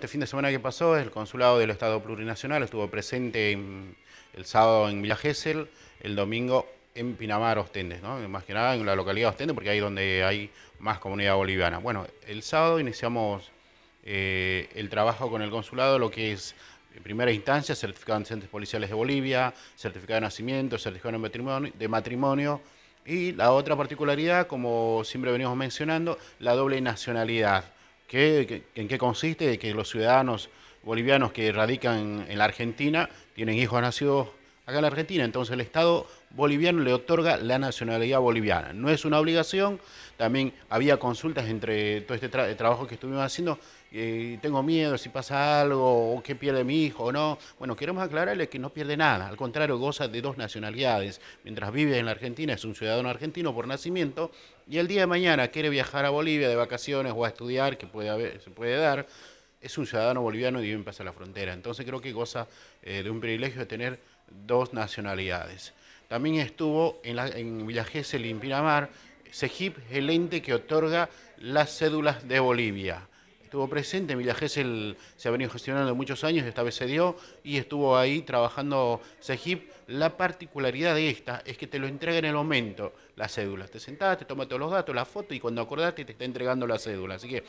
Este fin de semana que pasó, el Consulado del Estado Plurinacional estuvo presente el sábado en Villa el domingo en Pinamar, Ostendes, más que nada en la localidad de Ostendes, porque ahí es donde hay más comunidad boliviana. Bueno, el sábado iniciamos eh, el trabajo con el consulado, lo que es en primera instancia, certificado de policiales de Bolivia, certificado de nacimiento, certificado de matrimonio, y la otra particularidad, como siempre venimos mencionando, la doble nacionalidad en qué consiste que los ciudadanos bolivianos que radican en la Argentina tienen hijos nacidos acá en la Argentina. Entonces el Estado boliviano le otorga la nacionalidad boliviana. No es una obligación, también había consultas entre todo este trabajo que estuvimos haciendo, eh, tengo miedo si pasa algo, o que pierde mi hijo, o no. Bueno, queremos aclararle que no pierde nada, al contrario, goza de dos nacionalidades. Mientras vive en la Argentina, es un ciudadano argentino por nacimiento, y el día de mañana quiere viajar a Bolivia de vacaciones o a estudiar, que puede se puede dar, es un ciudadano boliviano y bien pasa la frontera. Entonces creo que goza eh, de un privilegio de tener dos nacionalidades. También estuvo en, la, en Villa Gesell el ente que otorga las cédulas de Bolivia estuvo presente. Emilia Gesell se ha venido gestionando muchos años, esta vez se dio y estuvo ahí trabajando CEGIP. La particularidad de esta es que te lo entrega en el momento las cédulas, Te sentás, te tomas todos los datos, la foto y cuando acordaste te está entregando la cédula. Así que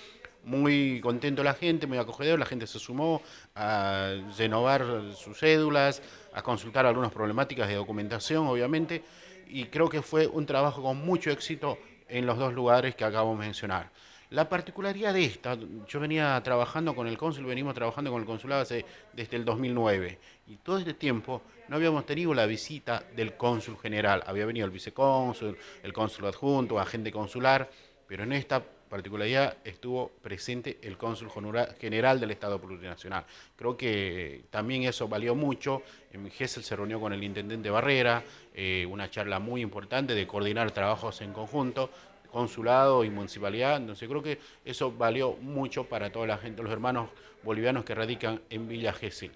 muy contento la gente, muy acogedor. La gente se sumó a renovar sus cédulas, a consultar algunas problemáticas de documentación, obviamente. Y creo que fue un trabajo con mucho éxito en los dos lugares que acabo de mencionar. La particularidad de esta, yo venía trabajando con el cónsul, venimos trabajando con el consulado desde el 2009 y todo este tiempo no habíamos tenido la visita del cónsul general, había venido el vicecónsul, el cónsul adjunto, agente consular, pero en esta particularidad estuvo presente el cónsul general del Estado Plurinacional. Creo que también eso valió mucho. En Gessel se reunió con el intendente Barrera, eh, una charla muy importante de coordinar trabajos en conjunto consulado y municipalidad. Entonces creo que eso valió mucho para toda la gente, los hermanos bolivianos que radican en Villa Gesell.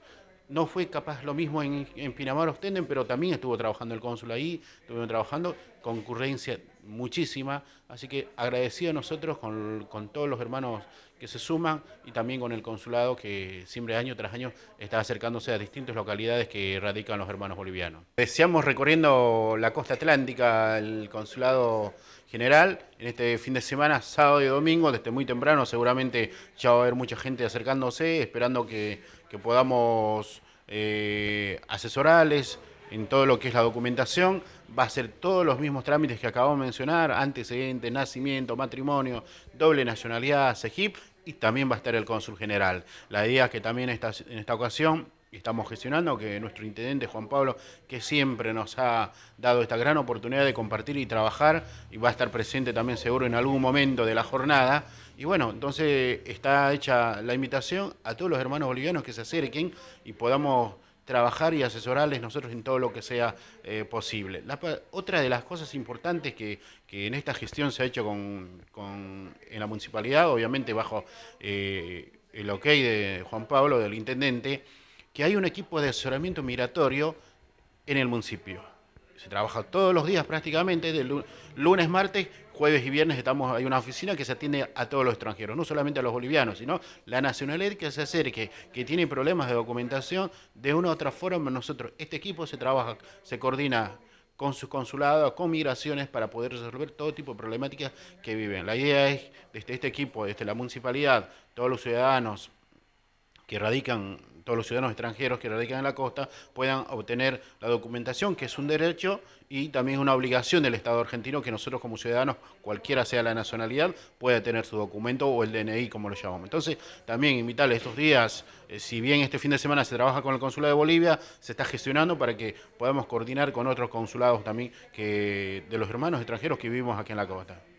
No fue capaz lo mismo en, Pinamar Ostenden, pero también estuvo trabajando el cónsul ahí, estuvieron trabajando concurrencia muchísima, así que agradecido a nosotros con, todos los hermanos que se suman y también con el consulado que siempre año tras año está acercándose a distintas localidades que radican los hermanos bolivianos. Deseamos recorriendo la costa atlántica, el consulado general, en este fin de semana, sábado y domingo, desde muy temprano seguramente ya va a haber mucha gente acercándose, esperando que, podamos eh, asesorarles, en todo lo que es la documentación, va a ser todos los mismos trámites que acabamos de mencionar, antecedentes, nacimiento, matrimonio, doble nacionalidad, CEGIP, y también va a estar el cónsul general. La idea es que también en esta ocasión estamos gestionando, que nuestro intendente Juan Pablo, que siempre nos ha dado esta gran oportunidad de compartir y trabajar, y va a estar presente también seguro en algún momento de la jornada. Y bueno, entonces está hecha la invitación a todos los hermanos bolivianos que se acerquen y podamos trabajar y asesorarles nosotros en todo lo que sea eh, posible. otra de las cosas importantes que, en esta gestión se ha hecho con, en la municipalidad, obviamente bajo eh, el ok de Juan Pablo, del intendente, que hay un equipo de asesoramiento migratorio en el municipio. Se trabaja todos los días prácticamente, de lunes, martes, jueves y viernes estamos, hay una oficina que se atiende a todos los extranjeros, no solamente a los bolivianos, sino la nacionalidad que se acerque, que tiene problemas de documentación, de una u otra forma nosotros, este equipo se trabaja, se coordina con sus consulados, con migraciones, para poder resolver todo tipo de problemáticas que viven. La idea es, desde este equipo, desde la municipalidad, todos los ciudadanos que radican todos los ciudadanos extranjeros que radican en la costa puedan obtener la documentación, que es un derecho y también es una obligación del Estado argentino que nosotros como ciudadanos, cualquiera sea la nacionalidad, pueda tener su documento o el DNI, como lo llamamos. Entonces, también invitarle estos días, eh, si bien este fin de semana se trabaja con el Consulado de Bolivia, se está gestionando para que podamos coordinar con otros consulados también que, de los hermanos extranjeros que vivimos aquí en la costa.